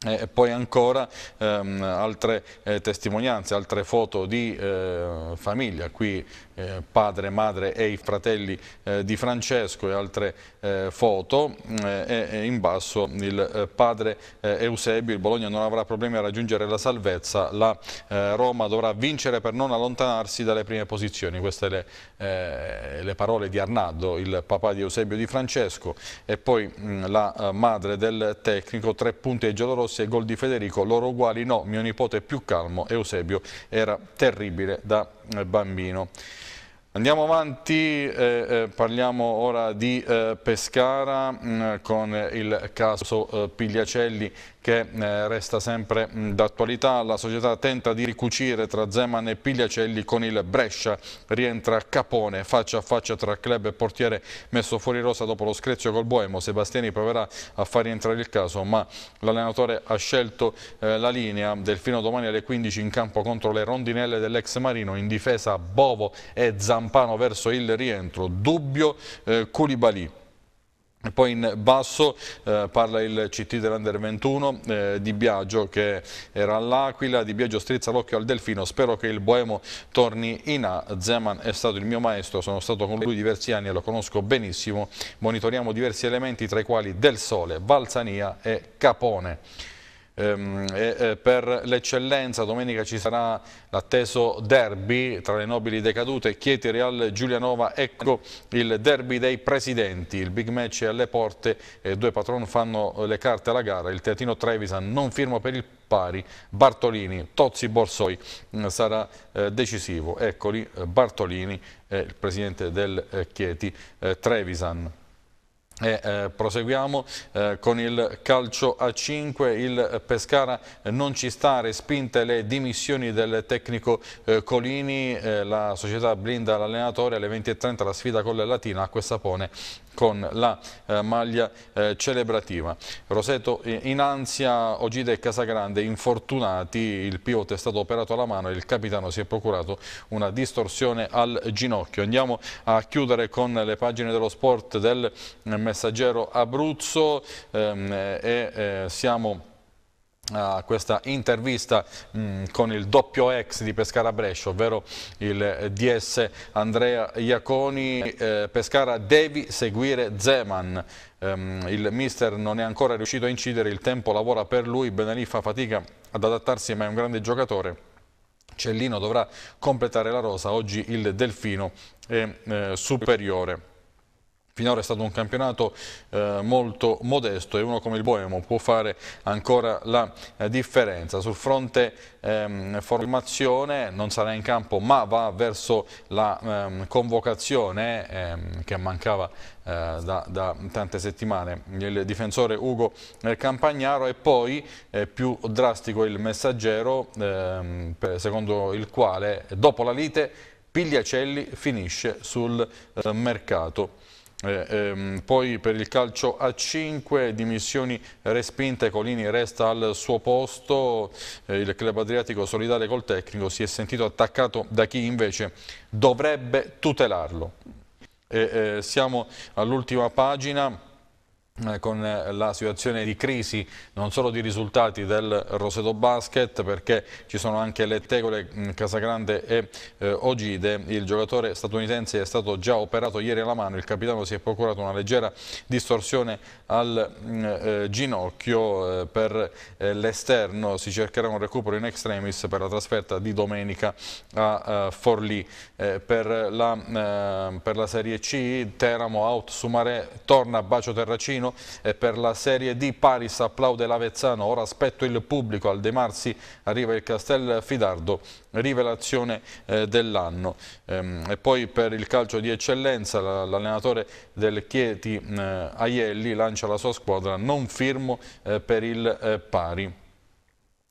eh, e poi ancora ehm, altre eh, testimonianze, altre foto di eh, famiglia qui eh, padre, madre e i fratelli eh, di Francesco e altre eh, foto eh, e, e, in basso il eh, padre eh, Eusebio, il Bologna non avrà problemi a raggiungere la salvezza, la Roma dovrà vincere per non allontanarsi dalle prime posizioni, queste le, le parole di Arnaldo, il papà di Eusebio di Francesco e poi mh, mm, la madre del tecnico, tre punti ai giallorossi e gol di Federico, loro uguali no, mio nipote è più calmo, Eusebio era terribile da bambino. Andiamo avanti, eh, eh, parliamo ora di eh, Pescara mh, mm, con il caso eh, Pigliacelli che eh, resta sempre d'attualità. La società tenta di ricucire tra Zeman e Pigliacelli con il Brescia. Rientra Capone faccia a faccia tra club e portiere messo fuori rosa dopo lo screzio col Boemo. Sebastiani proverà a far rientrare il caso ma l'allenatore ha scelto eh, la linea del fino domani alle 15 in campo contro le rondinelle dell'ex Marino. In difesa Bovo e Zampano verso il rientro. Dubbio eh, Culibali. Poi in basso eh, parla il CT dell'Under 21 eh, di Biagio che era all'Aquila, di Biagio strizza l'occhio al Delfino, spero che il Boemo torni in A, Zeman è stato il mio maestro, sono stato con lui diversi anni e lo conosco benissimo, monitoriamo diversi elementi tra i quali Del Sole, Balzania e Capone. Ehm, e per l'eccellenza domenica ci sarà l'atteso derby tra le nobili decadute Chieti Real Giulianova ecco il derby dei presidenti il big match è alle porte due patron fanno le carte alla gara il teatino Trevisan non firma per il pari Bartolini, Tozzi Borsoi mm, sarà eh, decisivo eccoli eh, Bartolini il presidente del eh, Chieti Trevisan e, eh, proseguiamo eh, con il calcio a 5, il Pescara non ci sta, respinte le dimissioni del tecnico eh, Colini, eh, la società blinda l'allenatore alle 20.30 la sfida con la Latina, acqua e sapone con la eh, maglia eh, celebrativa. Roseto in ansia, oggi del Casagrande infortunati, il pivot è stato operato alla mano e il capitano si è procurato una distorsione al ginocchio. Andiamo a chiudere con le pagine dello sport del messaggero Abruzzo ehm, e eh, siamo a questa intervista mh, mm, con il doppio ex di Pescara Brescia, ovvero il DS Andrea Iaconi. Eh, Pescara devi seguire Zeman. Um, il mister non è ancora riuscito a incidere, il tempo lavora per lui, Benalì fa fatica ad adattarsi ma è un grande giocatore. Cellino dovrà completare la rosa, oggi il Delfino è eh, superiore. Finora è stato un campionato eh, molto modesto e uno come il Boemo può fare ancora la eh, differenza. Sul fronte ehm, formazione non sarà in campo ma va verso la ehm, convocazione ehm, che mancava eh, da, da, tante settimane il difensore Ugo eh, Campagnaro e poi eh, più drastico il messaggero ehm, secondo il quale dopo la lite Pigliacelli finisce sul eh, mercato. Eh, ehm, poi per il calcio a 5, dimissioni respinte, Colini resta al suo posto, eh, il club adriatico solidale col tecnico si è sentito attaccato da chi invece dovrebbe tutelarlo. Eh, siamo all'ultima pagina. Eh, con eh, la situazione di crisi non solo di risultati del Roseto Basket perché ci sono anche le tegole mm, Casagrande e eh, Ogide il giocatore statunitense è stato già operato ieri alla mano il capitano si è procurato una leggera distorsione al mm, eh, ginocchio eh, per eh, l'esterno si cercherà un recupero in extremis per la trasferta di domenica a Forlì per la, per, la, Serie C Teramo out Sumare torna a Bacio Terracino Torino e eh, per la Serie D Paris applaude l'Avezzano, ora aspetto il pubblico, al De Marsi arriva il Castel Fidardo, rivelazione eh, dell'anno. Ehm, e poi per il calcio di eccellenza l'allenatore del Chieti mm, eh, Aielli lancia la sua squadra, non firmo eh, per il eh, Pari.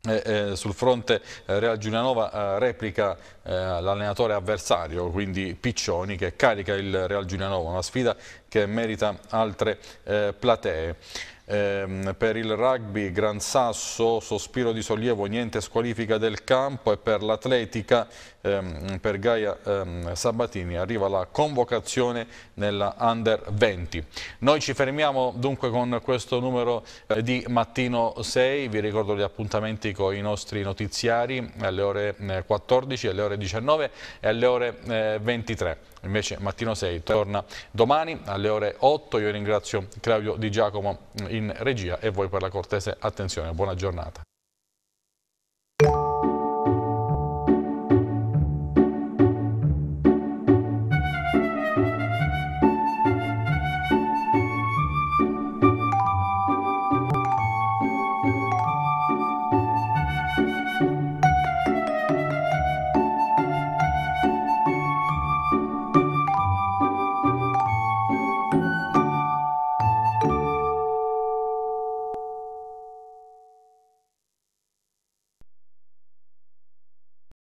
Eh, eh, sul fronte eh, Real Giulianova eh, replica eh, l'allenatore avversario, quindi Piccioni che carica il Real Giulianova, una sfida che merita altre eh, platee. Ehm, per il rugby Gran Sasso, sospiro di sollievo, niente squalifica del campo e per l'atletica ehm, per Gaia ehm, Sabatini arriva la convocazione nella Under 20. Noi ci fermiamo dunque con questo numero eh, di mattino 6, vi ricordo gli appuntamenti con i nostri notiziari alle ore 14, eh, alle ore 19 e alle ore eh, 23 invece Mattino 6 torna domani alle ore 8. Io ringrazio Claudio Di Giacomo in regia e voi per la cortese attenzione. Buona giornata.